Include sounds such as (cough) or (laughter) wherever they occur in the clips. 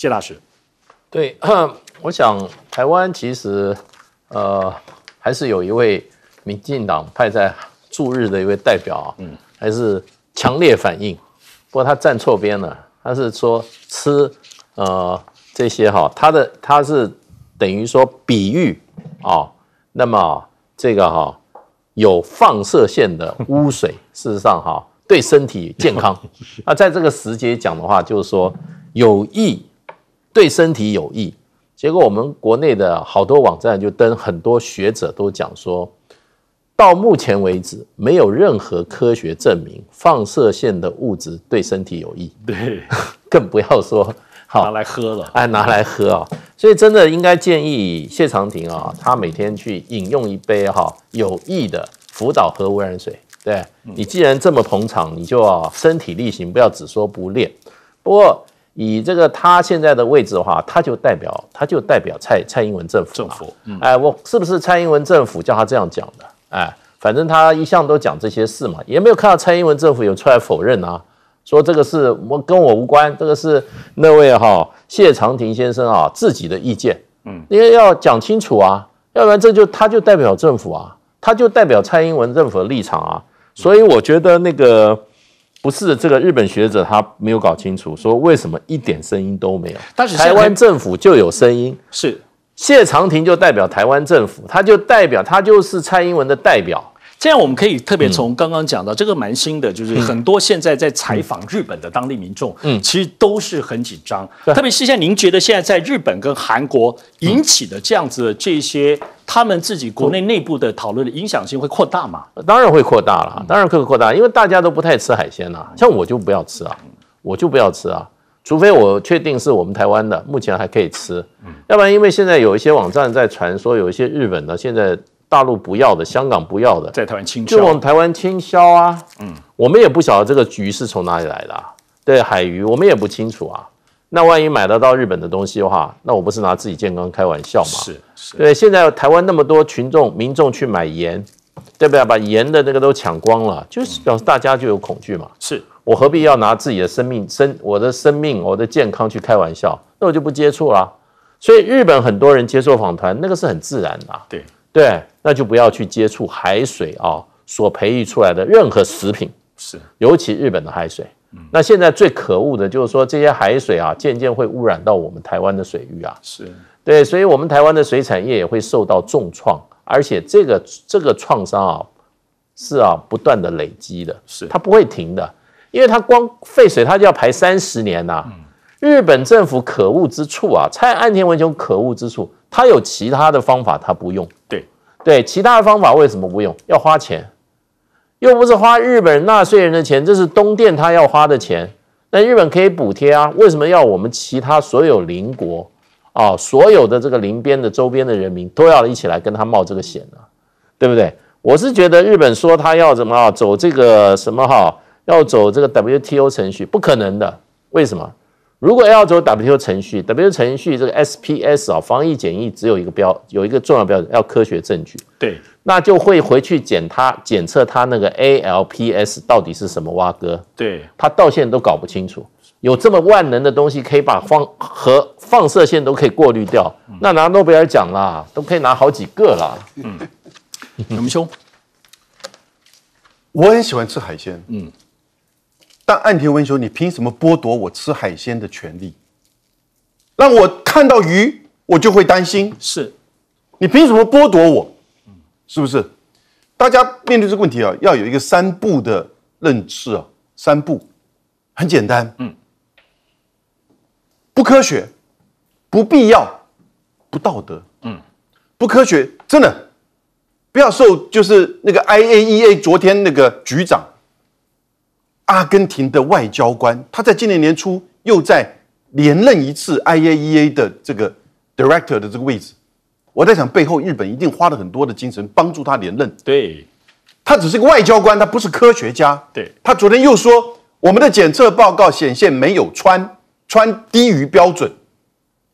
谢大师，对，(clears throat) 我想台湾其实呃还是有一位民进党派在驻日的一位代表，嗯，还是强烈反应，不过他站错边了，他是说吃呃这些哈，他的他是等于说比喻啊，那么这个哈有放射线的污水，(laughs) 事实上哈对身体健康，(laughs) 那在这个时节讲的话，就是说有益。对身体有益，结果我们国内的好多网站就登很多学者都讲说，到目前为止没有任何科学证明放射线的物质对身体有益。对，(laughs) 更不要说 (laughs) 好拿来喝了，哎，拿来喝啊！所以真的应该建议谢长廷啊，他每天去饮用一杯哈有益的福岛核污染水。对你既然这么捧场，你就要身体力行，不要只说不练。不过。以这个他现在的位置的话，他就代表，他就代表蔡蔡英文政府。政府，哎，我是不是蔡英文政府叫他这样讲的？哎，反正他一向都讲这些事嘛，也没有看到蔡英文政府有出来否认啊，说这个是我跟我无关，这个是那位哈谢长廷先生啊自己的意见。嗯，因为要讲清楚啊，要不然这就他就代表政府啊，他就代表蔡英文政府的立场啊，所以我觉得那个。不是这个日本学者他没有搞清楚，说为什么一点声音都没有？但是台湾政府就有声音，是谢长廷就代表台湾政府，他就代表他就是蔡英文的代表。这样我们可以特别从刚刚讲到这个蛮新的，就是很多现在在采访日本的当地民众，嗯，其实都是很紧张。特别是像您觉得现在在日本跟韩国引起的这样子的这些。他们自己国内内部的讨论的影响性会扩大吗？当然会扩大了，当然会扩大，因为大家都不太吃海鲜呐。像我就不要吃啊，我就不要吃啊，除非我确定是我们台湾的，目前还可以吃。要不然，因为现在有一些网站在传，说有一些日本的现在大陆不要的，香港不要的，在台湾倾销，就往台湾倾销啊。嗯，我们也不晓得这个局是从哪里来的，对海鱼我们也不清楚啊。那万一买得到日本的东西的话，那我不是拿自己健康开玩笑吗？是，是。对。现在台湾那么多群众、民众去买盐，对不对？把盐的那个都抢光了，就是表示大家就有恐惧嘛。是，我何必要拿自己的生命、生我的生命、我的健康去开玩笑？那我就不接触了。所以日本很多人接受访谈，那个是很自然的。对对，那就不要去接触海水啊，所培育出来的任何食品，是，尤其日本的海水。那现在最可恶的就是说，这些海水啊，渐渐会污染到我们台湾的水域啊。是，对，所以，我们台湾的水产业也会受到重创，而且这个这个创伤啊，是啊，不断的累积的，是它不会停的，因为它光废水它就要排三十年呐。日本政府可恶之处啊，蔡安田文雄可恶之处，他有其他的方法他不用，对对，其他的方法为什么不用？要花钱。又不是花日本纳税人的钱，这是东电他要花的钱。那日本可以补贴啊，为什么要我们其他所有邻国，啊，所有的这个邻边的周边的人民都要一起来跟他冒这个险呢？对不对？我是觉得日本说他要怎么啊，走这个什么哈，要走这个 WTO 程序，不可能的。为什么？如果要走 W 程序 W 程序这个 SPS 啊防疫检疫只有一个标有一个重要标准要科学证据对那就会回去检它检测它那个 ALPS 到底是什么蛙哥对它到现在都搞不清楚有这么万能的东西可以把放和放射线都可以过滤掉那拿诺贝尔奖啦都可以拿好几个啦。你们兄我很喜欢吃海鲜嗯。但岸田文雄，你凭什么剥夺我吃海鲜的权利？让我看到鱼，我就会担心。是，你凭什么剥夺我？嗯，是不是？大家面对这个问题啊，要有一个三步的认识啊。三步很简单，嗯，不科学，不必要，不道德。嗯，不科学，真的不要受，就是那个 IAEA 昨天那个局长。阿根廷的外交官，他在今年年初又在连任一次 IAEA 的这个 director 的这个位置。我在想，背后日本一定花了很多的精神帮助他连任。对他只是个外交官，他不是科学家。对他昨天又说，我们的检测报告显现没有穿穿低于标准。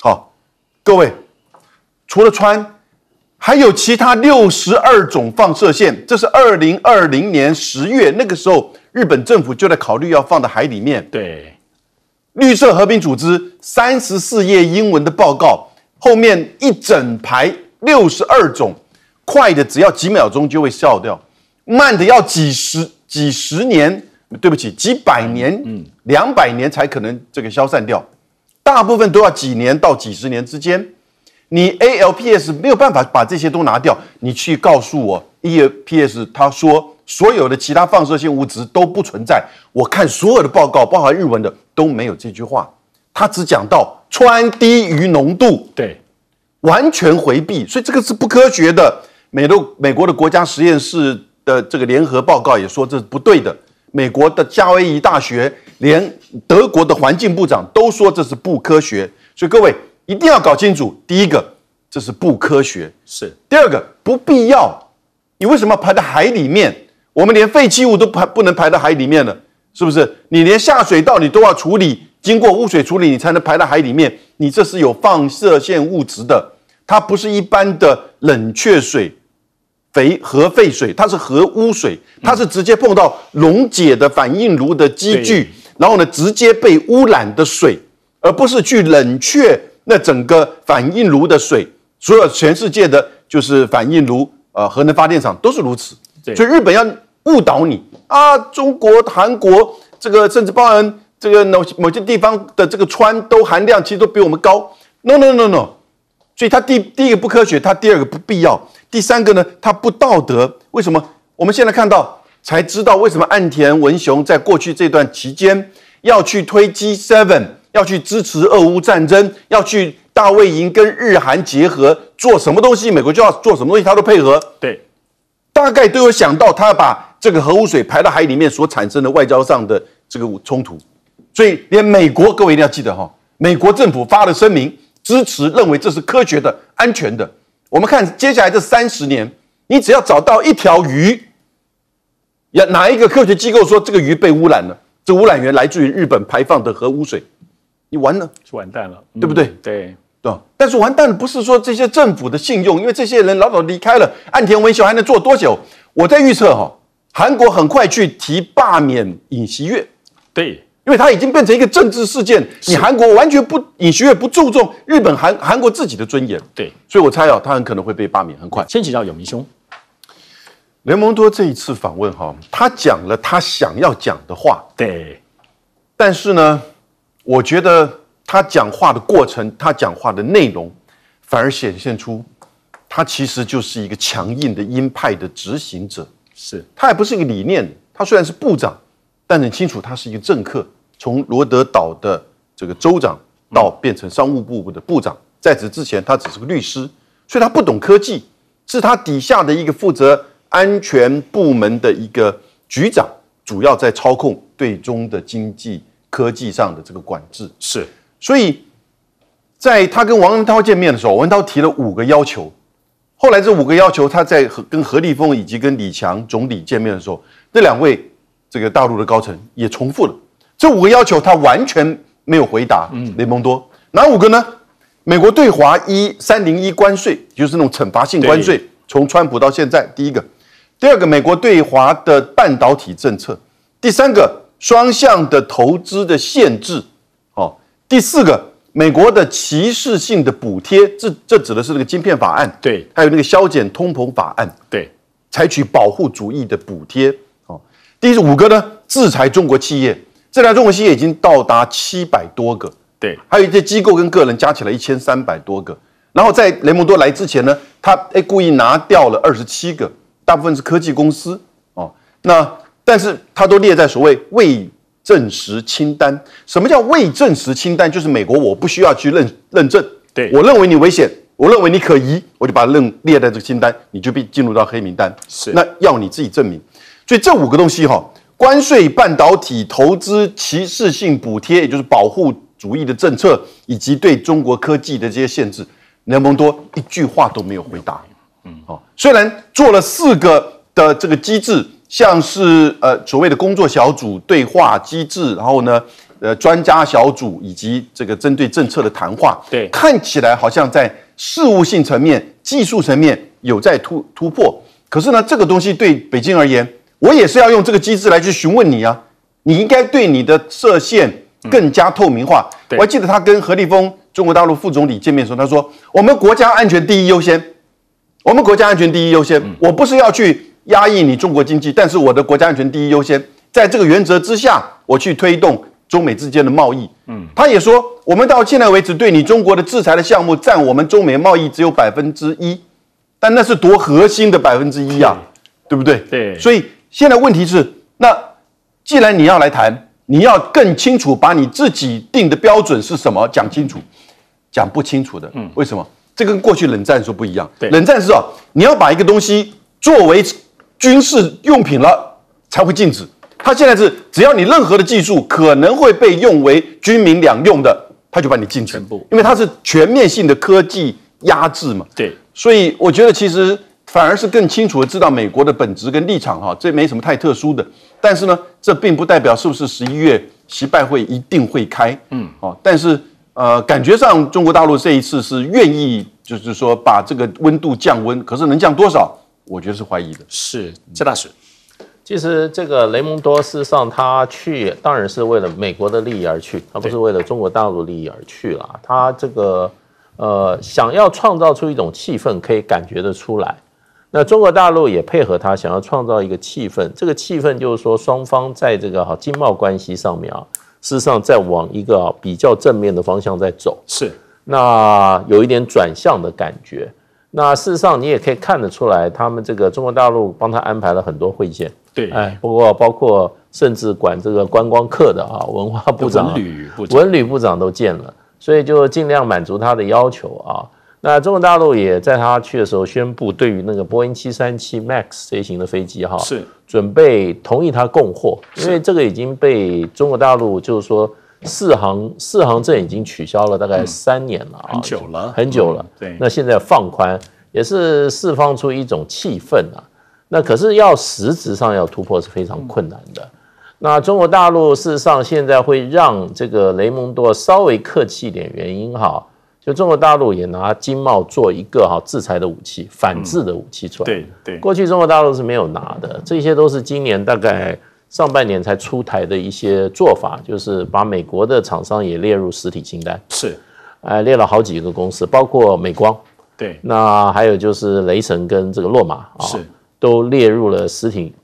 好，各位，除了穿，还有其他六十二种放射线。这是二零二零年十月那个时候。日本政府就在考虑要放到海里面。对，绿色和平组织三十四页英文的报告后面一整排六十二种，快的只要几秒钟就会消掉，慢的要几十几十年，对不起，几百年，嗯，两百年才可能这个消散掉，大部分都要几年到几十年之间。你 ALPS 没有办法把这些都拿掉，你去告诉我 e p s 他说。所有的其他放射性物质都不存在。我看所有的报告，包含日文的都没有这句话，他只讲到穿低于浓度，对，完全回避，所以这个是不科学的。美豆美国的国家实验室的这个联合报告也说这是不对的。美国的夏威夷大学，连德国的环境部长都说这是不科学。所以各位一定要搞清楚，第一个这是不科学，是第二个不必要，你为什么排在海里面？我们连废弃物都排不能排到海里面了，是不是？你连下水道你都要处理，经过污水处理你才能排到海里面。你这是有放射线物质的，它不是一般的冷却水、肥核废水，它是核污水，它是直接碰到溶解的反应炉的积聚，然后呢直接被污染的水，而不是去冷却那整个反应炉的水。所有全世界的就是反应炉呃核能发电厂都是如此，所以日本要。误导你啊！中国、韩国这个，甚至包含这个某某些地方的这个川都含量，其实都比我们高。No，No，No，No。所以它第第一个不科学，它第二个不必要，第三个呢，它不道德。为什么？我们现在看到才知道，为什么岸田文雄在过去这段期间要去推击 Seven，要去支持俄乌战争，要去大卫营跟日韩结合做什么东西，美国就要做什么东西，他都配合。对，大概都有想到他把。这个核污水排到海里面所产生的外交上的这个冲突，所以连美国，各位一定要记得哈，美国政府发了声明支持认为这是科学的、安全的。我们看接下来这三十年，你只要找到一条鱼，要哪一个科学机构说这个鱼被污染了，这污染源来自于日本排放的核污水，你完了就完蛋了，对不对？对啊，但是完蛋了不是说这些政府的信用，因为这些人老早离开了，岸田文雄还能做多久？我在预测哈。韩国很快去提罢免尹锡悦，对，因为他已经变成一个政治事件。你韩国完全不尹锡悦不注重日本韩韩国自己的尊严，对，所以我猜啊，他很可能会被罢免，很快。先请教永明兄，雷蒙多这一次访问哈，他讲了他想要讲的话，对，但是呢，我觉得他讲话的过程，他讲话的内容，反而显现出他其实就是一个强硬的鹰派的执行者。是，他也不是一个理念。他虽然是部长，但很清楚他是一个政客。从罗德岛的这个州长到变成商务部的部长，在此之前他只是个律师，所以他不懂科技。是他底下的一个负责安全部门的一个局长，主要在操控对中的经济科技上的这个管制。是，所以在他跟王文涛见面的时候，王文涛提了五个要求。后来这五个要求，他在和跟何立峰以及跟李强总理见面的时候，那两位这个大陆的高层也重复了这五个要求，他完全没有回答。嗯，雷蒙多哪五个呢？美国对华一三零一关税，就是那种惩罚性关税，从川普到现在，第一个；第二个，美国对华的半导体政策；第三个，双向的投资的限制；哦，第四个。美国的歧视性的补贴，这这指的是那个晶片法案，对，还有那个削减通膨法案，对，采取保护主义的补贴，哦，第五个呢，制裁中国企业，制裁中国企业已经到达七百多个，对，还有一些机构跟个人加起来一千三百多个，然后在雷蒙多来之前呢，他哎故意拿掉了二十七个，大部分是科技公司，哦，那但是他都列在所谓未。证实清单，什么叫未证实清单？就是美国我不需要去认认证，对我认为你危险，我认为你可疑，我就把它列列在这个清单，你就被进入到黑名单。是，那要你自己证明。所以这五个东西哈，关税、半导体、投资歧视性补贴，也就是保护主义的政策，以及对中国科技的这些限制，联蒙多一句话都没有回答。嗯，好，虽然做了四个的这个机制。像是呃所谓的工作小组对话机制，然后呢，呃专家小组以及这个针对政策的谈话，对，看起来好像在事务性层面、技术层面有在突突破。可是呢，这个东西对北京而言，我也是要用这个机制来去询问你啊。你应该对你的设限更加透明化。我还记得他跟何立峰中国大陆副总理见面的时候，他说：“我们国家安全第一优先，我们国家安全第一优先。”我不是要去。压抑你中国经济，但是我的国家安全第一优先，在这个原则之下，我去推动中美之间的贸易。嗯，他也说，我们到现在为止对你中国的制裁的项目占我们中美贸易只有百分之一，但那是多核心的百分之一啊，对不对？对。所以现在问题是，那既然你要来谈，你要更清楚把你自己定的标准是什么讲清楚，讲不清楚的，嗯，为什么？这跟过去冷战时候不一样。对，冷战时候你要把一个东西作为。军事用品了才会禁止，他现在是只要你任何的技术可能会被用为军民两用的，他就把你禁止全部，因为它是全面性的科技压制嘛。对，所以我觉得其实反而是更清楚的知道美国的本质跟立场哈，这没什么太特殊的。但是呢，这并不代表是不是十一月习拜会一定会开，嗯哦，但是呃，感觉上中国大陆这一次是愿意就是说把这个温度降温，可是能降多少？我觉得是怀疑的，是谢大使。其实这个雷蒙多事实上他去当然是为了美国的利益而去，他不是为了中国大陆利益而去了。他这个呃想要创造出一种气氛，可以感觉得出来。那中国大陆也配合他，想要创造一个气氛。这个气氛就是说双方在这个哈经贸关系上面啊，事实上在往一个比较正面的方向在走，是那有一点转向的感觉。那事实上，你也可以看得出来，他们这个中国大陆帮他安排了很多会见，对，哎，不过包括甚至管这个观光客的啊，文化部长、文旅部长都见了，所以就尽量满足他的要求啊。那中国大陆也在他去的时候宣布，对于那个波音七三七 MAX 飞型的飞机哈，是准备同意他供货，因为这个已经被中国大陆就是说。四行四行证已经取消了大概三年了啊，很久了，很久了。对，那现在放宽也是释放出一种气氛啊。那可是要实质上要突破是非常困难的。那中国大陆事实上现在会让这个雷蒙多稍微客气一点原因哈，就中国大陆也拿经贸做一个哈制裁的武器、反制的武器出来。对对，过去中国大陆是没有拿的，这些都是今年大概。上半年才出台的一些做法，就是把美国的厂商也列入实体清单。是，哎，列了好几个公司，包括美光。对。那还有就是雷神跟这个洛马啊，是都列入了实体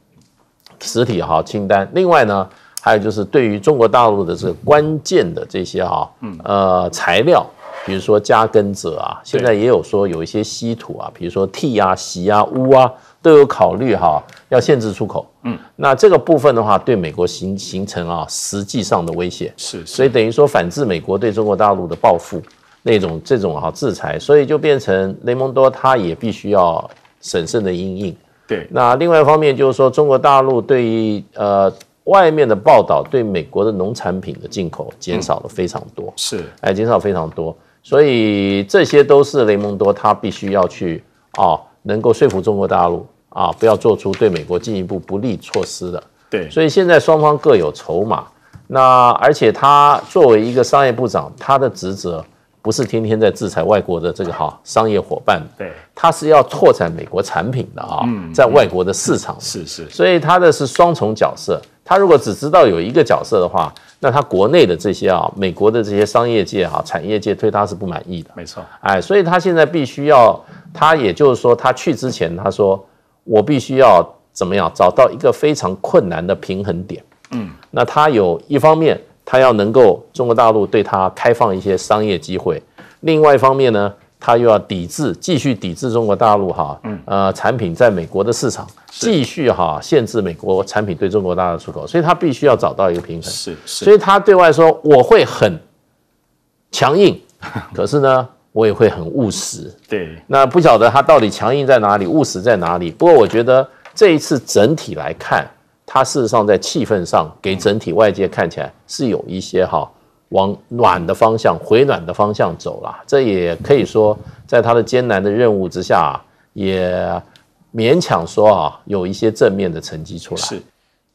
实体哈清单。另外呢，还有就是对于中国大陆的这个关键的这些哈，嗯，呃，材料，比如说加根者啊，现在也有说有一些稀土啊，比如说 T 啊、锡啊、钨啊。都有考虑哈，要限制出口。嗯，那这个部分的话，对美国形形成啊，实际上的威胁是，所以等于说反制美国对中国大陆的报复那种这种啊制裁，所以就变成雷蒙多他也必须要审慎的应应。对，那另外一方面就是说，中国大陆对于呃外面的报道，对美国的农产品的进口减少了非常多，是，哎，减少非常多，所以这些都是雷蒙多他必须要去啊。能够说服中国大陆啊，不要做出对美国进一步不利措施的。对，所以现在双方各有筹码。那而且他作为一个商业部长，他的职责不是天天在制裁外国的这个哈商业伙伴，对，他是要拓展美国产品的啊，在外国的市场。是是，所以他的是双重角色。他如果只知道有一个角色的话，那他国内的这些啊，美国的这些商业界哈、产业界对他是不满意的。没错，哎，所以他现在必须要，他也就是说，他去之前他说，我必须要怎么样找到一个非常困难的平衡点。嗯，那他有一方面，他要能够中国大陆对他开放一些商业机会；，另外一方面呢？他又要抵制，继续抵制中国大陆哈，呃，产品在美国的市场，继续哈限制美国产品对中国大陆出口，所以他必须要找到一个平衡。是是。所以他对外说我会很强硬，(laughs) 可是呢，我也会很务实。对。那不晓得他到底强硬在哪里，务实在哪里？不过我觉得这一次整体来看，他事实上在气氛上给整体外界看起来是有一些哈。往暖的方向、回暖的方向走了，这也可以说，在他的艰难的任务之下，也勉强说啊，有一些正面的成绩出来。是，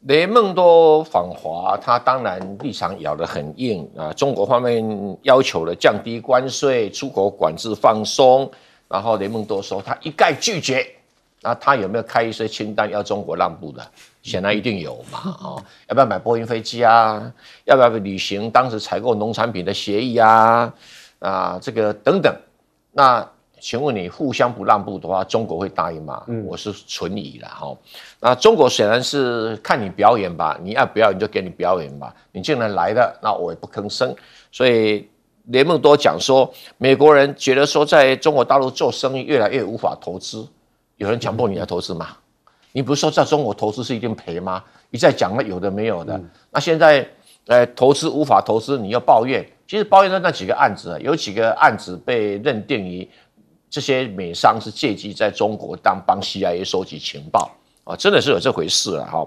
雷蒙多访华，他当然立场咬得很硬啊。中国方面要求了降低关税、出口管制放松，然后雷蒙多说他一概拒绝。那他有没有开一些清单要中国让步的？显然一定有嘛，啊，要不要买波音飞机啊？要不要履行当时采购农产品的协议啊？啊，这个等等。那请问你互相不让步的话，中国会答应吗？嗯，我是存疑了哈。那中国显然是看你表演吧，你要表演就给你表演吧，你既然来了，那我也不吭声。所以雷蒙多讲说，美国人觉得说在中国大陆做生意越来越无法投资，有人强迫你来投资吗？你不是说在中国投资是一定赔吗？一再讲了有的没有的。那现在呃投资无法投资，你要抱怨。其实抱怨的那几个案子，有几个案子被认定于这些美商是借机在中国当帮 CIA 收集情报啊，真的是有这回事了哈。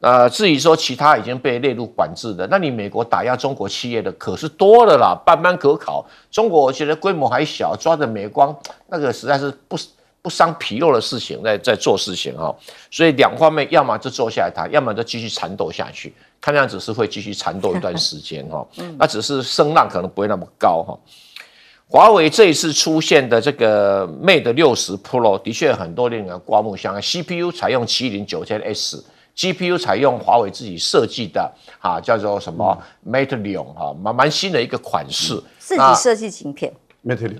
呃，至于说其他已经被列入管制的，那你美国打压中国企业的可是多了啦，斑斑可考。中国觉得规模还小，抓的美光那个实在是不是。不伤皮肉的事情，在在做事情哈，所以两方面，要么就坐下来谈，要么就继续缠斗下去。看样子是会继续缠斗一段时间哈，(laughs) 嗯，那只是声浪可能不会那么高哈。华为这一次出现的这个 Mate 六十 Pro，的确很多令人刮目相看。CPU 采用麒麟九千 S，GPU 采用华为自己设计的，啊，叫做什么 Mate 六哈，蛮蛮新的一个款式，自己设计芯片。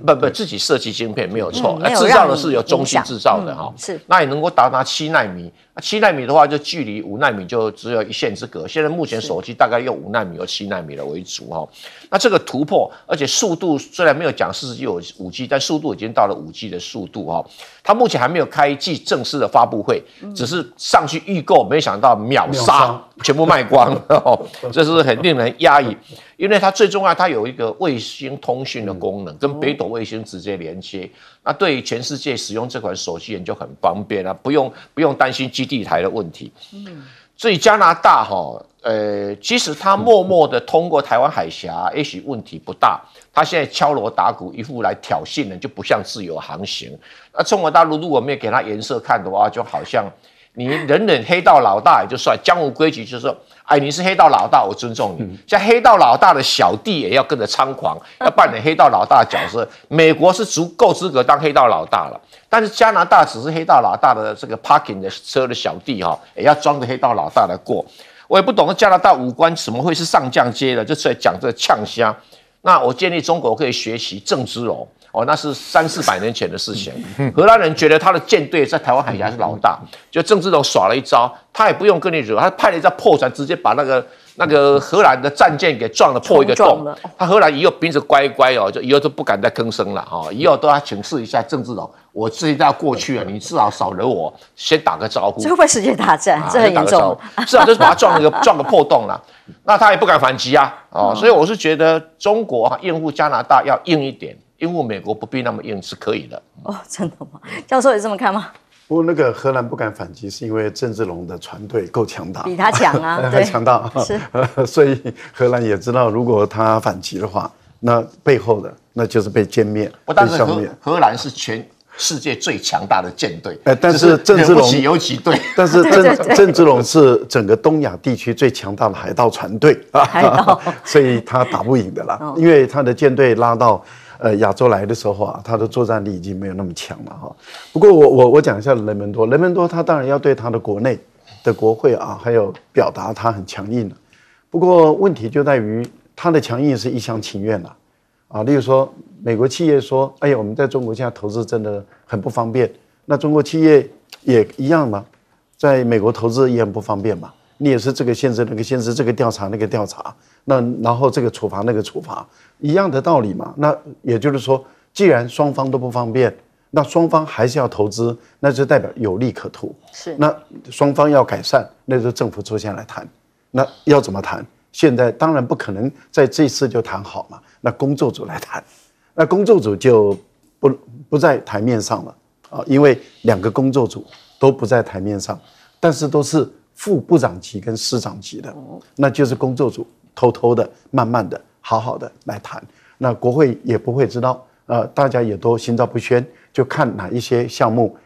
不不，自己设计芯片没有错，制造的是由中芯制造的哈。是，那也能够达到七纳米。七纳米的话就距离五纳米就只有一线之隔。现在目前手机大概用五纳米和七纳米的为主哈。那这个突破，而且速度虽然没有讲四 G 有五 G，但速度已经到了五 G 的速度哈。它目前还没有开季正式的发布会，只是上去预购，没想到秒杀。全部卖光了，(laughs) 这是很令人压抑，因为它最重要，它有一个卫星通讯的功能，跟北斗卫星直接连接，那对全世界使用这款手机人就很方便了，不用不用担心基地台的问题。嗯，所以加拿大哈，呃，即使它默默的通过台湾海峡，也许问题不大，它现在敲锣打鼓一副来挑衅人，就不像自由航行。那中国大陆如果没有给它颜色看的话，就好像。你忍忍黑道老大也就算了，江湖规矩就是说，哎，你是黑道老大，我尊重你。像黑道老大的小弟也要跟着猖狂，要扮演黑道老大角色。美国是足够资格当黑道老大了，但是加拿大只是黑道老大的这个 parking 的车的小弟哈，也要装着黑道老大来过。我也不懂得加拿大武官怎么会是上将阶的，就出来讲这呛瞎。那我建议中国可以学习郑芝龙哦，那是三四百年前的事情。荷兰人觉得他的舰队在台湾海峡是老大，就郑芝龙耍了一招，他也不用跟你惹，他派了一艘破船直接把那个那个荷兰的战舰给撞了破一个洞。他荷兰以后鼻子乖乖哦，就以后都不敢再吭声了哈，以后都要请示一下郑芝龙，我这一趟过去了，你至少少惹我，先打个招呼。会不会世界大战？这很严重。是啊，就是把他撞了个撞个破洞了。那他也不敢反击啊，哦，所以我是觉得中国应付加拿大要硬一点，应付美国不必那么硬是可以的。哦，真的吗？教授也这么看吗？不过那个荷兰不敢反击，是因为郑志龙的船队够强大，比他强啊，他 (laughs) 强大是。(laughs) 所以荷兰也知道，如果他反击的话，那背后的那就是被歼灭、被消灭。但是荷兰是全。世界最强大的舰队，哎，但是郑志龙尤其对，(laughs) 但是郑 (laughs) 郑志龙是整个东亚地区最强大的海盗船队啊，(laughs) 所以他打不赢的啦，因为他的舰队拉到呃亚洲来的时候啊，他的作战力已经没有那么强了哈。不过我我我讲一下雷门多，雷门多他当然要对他的国内的国会啊，还有表达他很强硬了，不过问题就在于他的强硬是一厢情愿了。啊，例如说，美国企业说：“哎呀，我们在中国现在投资真的很不方便。”那中国企业也一样嘛，在美国投资也很不方便嘛。你也是这个限制那个限制，这个调查那个调查，那然后这个处罚那个处罚，一样的道理嘛。那也就是说，既然双方都不方便，那双方还是要投资，那就代表有利可图。是，那双方要改善，那就政府出钱来谈。那要怎么谈？现在当然不可能在这次就谈好嘛，那工作组来谈，那工作组就不不在台面上了啊，因为两个工作组都不在台面上，但是都是副部长级跟师长级的，那就是工作组偷偷的、慢慢的好好的来谈，那国会也不会知道，呃，大家也都心照不宣，就看哪一些项目，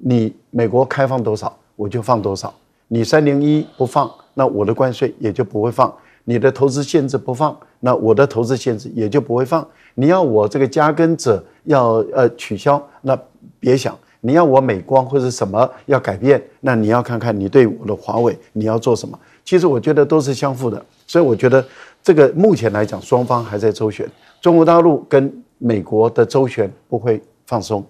你美国开放多少，我就放多少，你三零一不放。那我的关税也就不会放，你的投资限制不放，那我的投资限制也就不会放。你要我这个加更者要呃取消，那别想。你要我美光或者什么要改变，那你要看看你对我的华为你要做什么。其实我觉得都是相互的，所以我觉得这个目前来讲，双方还在周旋，中国大陆跟美国的周旋不会放松，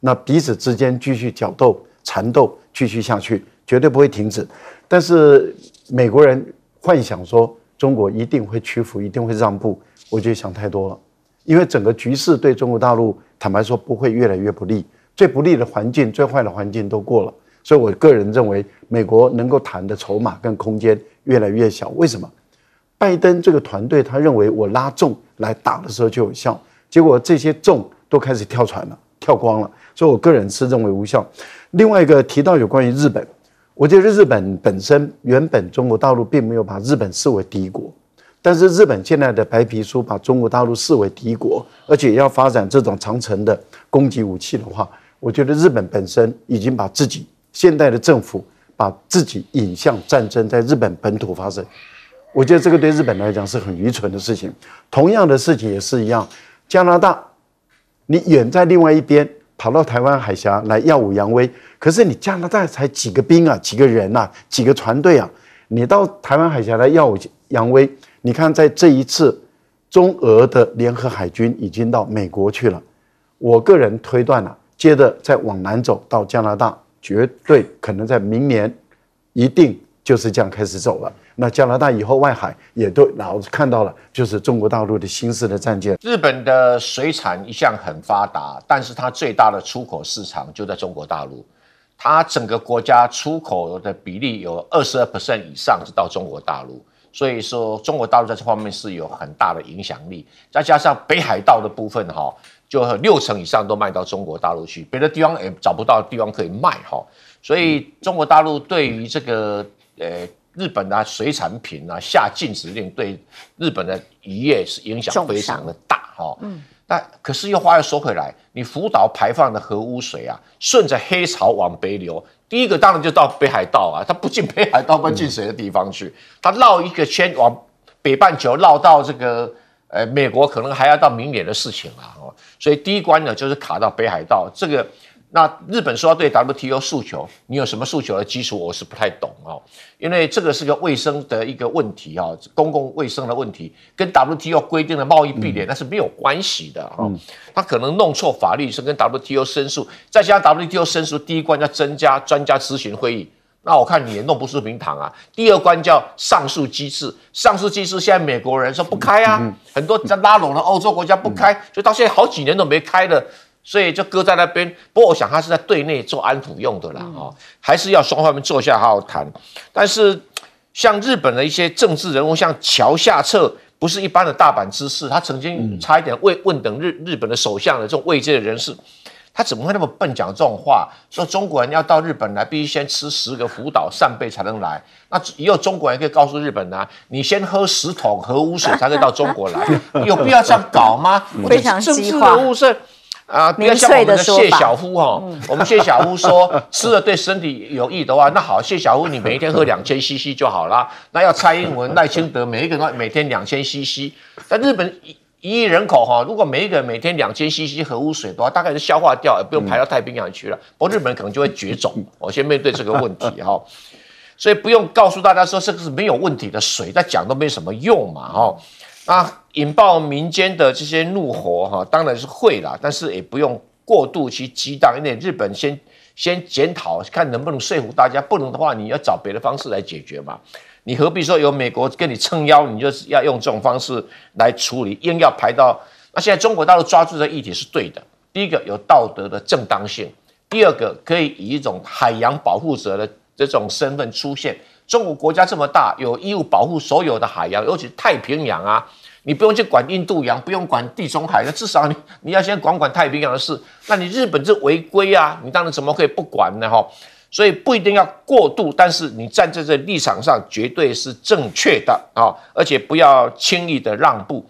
那彼此之间继续角斗缠斗继续下去，绝对不会停止。但是。美国人幻想说中国一定会屈服，一定会让步，我就想太多了。因为整个局势对中国大陆坦白说不会越来越不利，最不利的环境、最坏的环境都过了。所以我个人认为，美国能够谈的筹码跟空间越来越小。为什么？拜登这个团队他认为我拉重来打的时候就有效，结果这些众都开始跳船了，跳光了。所以我个人是认为无效。另外一个提到有关于日本。我觉得日本本身原本中国大陆并没有把日本视为敌国，但是日本现在的白皮书把中国大陆视为敌国，而且要发展这种长城的攻击武器的话，我觉得日本本身已经把自己现代的政府把自己引向战争，在日本本土发生，我觉得这个对日本来讲是很愚蠢的事情。同样的事情也是一样，加拿大，你远在另外一边。跑到台湾海峡来耀武扬威，可是你加拿大才几个兵啊，几个人呐，几个船队啊？你到台湾海峡来耀武扬威？你看，在这一次中俄的联合海军已经到美国去了，我个人推断了，接着再往南走到加拿大，绝对可能在明年，一定就是这样开始走了。那加拿大以后外海也都老看到了，就是中国大陆的新式的战舰。日本的水产一向很发达，但是它最大的出口市场就在中国大陆，它整个国家出口的比例有二十二以上是到中国大陆，所以说中国大陆在这方面是有很大的影响力。再加上北海道的部分哈，就六成以上都卖到中国大陆去，别的地方也找不到地方可以卖哈。所以中国大陆对于这个呃。日本的水产品啊下禁止令，对日本的渔业是影响非常的大哈。嗯。那可是又话又说回来，你福岛排放的核污水啊，顺着黑潮往北流，第一个当然就到北海道啊，它不进北海道不进水的地方去，它绕一个圈往北半球绕到这个呃美国，可能还要到明年的事情了哦。所以第一关呢，就是卡到北海道这个。那日本说对 WTO 诉求，你有什么诉求的基础？我是不太懂哦，因为这个是个卫生的一个问题啊，公共卫生的问题，跟 WTO 规定的贸易壁垒那是没有关系的啊。他可能弄错法律是跟 WTO 申诉，再加上 WTO 申诉第一关要增加专家咨询会议，那我看你也弄不出名堂啊。第二关叫上诉机制，上诉机制现在美国人说不开啊，很多在拉拢的欧洲国家不开，就到现在好几年都没开了。所以就搁在那边，不过我想他是在对内做安抚用的啦，哈，还是要双方面坐下好好谈。但是像日本的一些政治人物，像桥下彻，不是一般的大阪知士，他曾经差一点问问等日日本的首相的这种位阶的人士，他怎么会那么笨讲这种话？说中国人要到日本来，必须先吃十个福岛扇贝才能来。那也有中国人可以告诉日本人，你先喝十桶核污水，才能到中国来。(laughs) 有必要这样搞吗？非常甚至啊，你看像我们的谢小夫哈，我们谢小夫说吃了对身体有益的话，那好，谢小夫你每一天喝两千 CC 就好啦。那要蔡英文赖清德每一个人每天两千 CC，那日本一亿人口哈，如果每一个人每天两千 CC 核污水的话，大概是消化掉，也不用排到太平洋去了，不，过日本人可能就会绝种。我先面对这个问题哈，所以不用告诉大家说这个是没有问题的水，他讲都没什么用嘛哈，啊。引爆民间的这些怒火，哈，当然是会啦，但是也不用过度去激荡，因为日本先先检讨，看能不能说服大家，不能的话，你要找别的方式来解决嘛。你何必说有美国跟你撑腰，你就是要用这种方式来处理，硬要排到？那现在中国大陆抓住这议题是对的，第一个有道德的正当性，第二个可以以一种海洋保护者的这种身份出现。中国国家这么大，有义务保护所有的海洋，尤其太平洋啊。你不用去管印度洋，不用管地中海那至少你你要先管管太平洋的事。那你日本是违规啊，你当然怎么可以不管呢？哈，所以不一定要过度，但是你站在这立场上绝对是正确的啊，而且不要轻易的让步。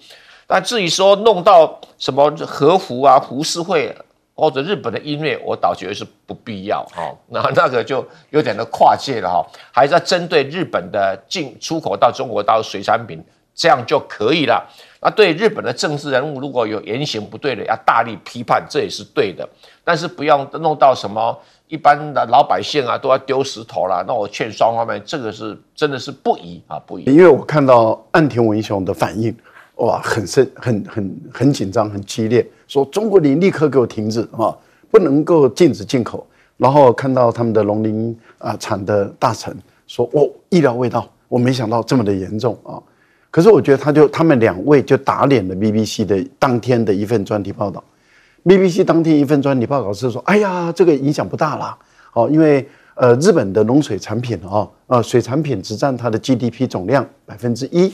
那至于说弄到什么和服啊、胡适会或者日本的音乐，我倒觉得是不必要哈，那那个就有点的跨界了哈，还是针对日本的进出口到中国到水产品。这样就可以了。那对日本的政治人物，如果有言行不对的，要大力批判，这也是对的。但是不要弄到什么一般的老百姓啊都要丢石头了。那我劝双方面，这个是真的是不宜啊，不宜。因为我看到岸田文雄的反应，哇，很深，很很很紧张，很激烈，说中国你立刻给我停止啊，不能够禁止进口。然后看到他们的农林啊产的大臣说，我意料未到，我没想到这么的严重啊。可是我觉得他就他们两位就打脸了 BBC 的当天的一份专题报道，BBC 当天一份专题报道是说，哎呀，这个影响不大啦。哦，因为呃日本的农水产品哦，呃水产品只占它的 GDP 总量百分之一，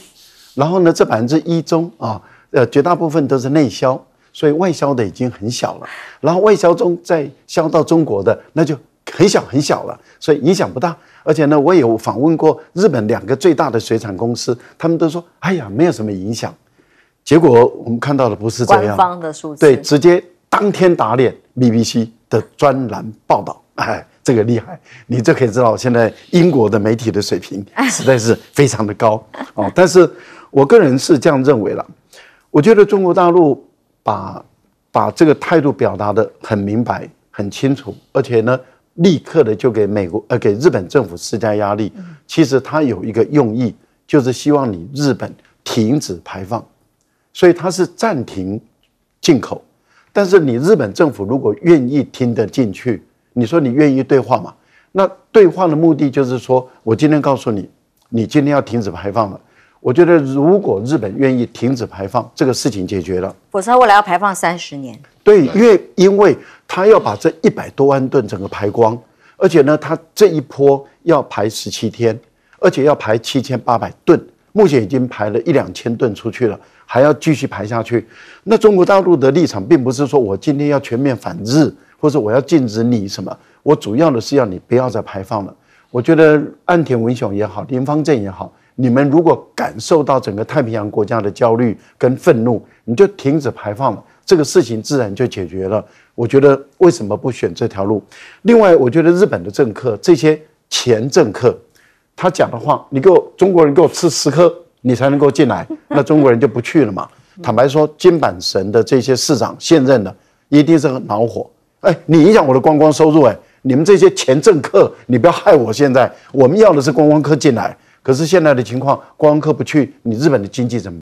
然后呢，这百分之一中啊，呃绝大部分都是内销，所以外销的已经很小了，然后外销中再销到中国的那就。很小很小了，所以影响不大。而且呢，我有访问过日本两个最大的水产公司，他们都说：“哎呀，没有什么影响。”结果我们看到的不是这样。官方的数字对，直接当天打脸。BBC 的专栏报道，哎，这个厉害。你这可以知道，现在英国的媒体的水平实在是非常的高哦。但是我个人是这样认为了，我觉得中国大陆把把这个态度表达的很明白、很清楚，而且呢。立刻的就给美国呃给日本政府施加压力，其实他有一个用意，就是希望你日本停止排放，所以他是暂停进口。但是你日本政府如果愿意听得进去，你说你愿意对话嘛？那对话的目的就是说我今天告诉你，你今天要停止排放了。我觉得，如果日本愿意停止排放，这个事情解决了。否则，未来要排放三十年。对，因为因为他要把这一百多万吨整个排光，而且呢，他这一波要排十七天，而且要排七千八百吨。目前已经排了一两千吨出去了，还要继续排下去。那中国大陆的立场，并不是说我今天要全面反日，或者我要禁止你什么。我主要的是要你不要再排放了。我觉得岸田文雄也好，林方正也好。你们如果感受到整个太平洋国家的焦虑跟愤怒，你就停止排放，这个事情自然就解决了。我觉得为什么不选这条路？另外，我觉得日本的政客，这些前政客，他讲的话，你给我中国人给我吃十颗，你才能够进来，(laughs) 那中国人就不去了嘛。坦白说，金板神的这些市长现任的一定是很恼火，哎，你影响我的观光收入，哎，你们这些前政客，你不要害我，现在我们要的是观光客进来。可是现在的情况，光客不去，你日本的经济怎么？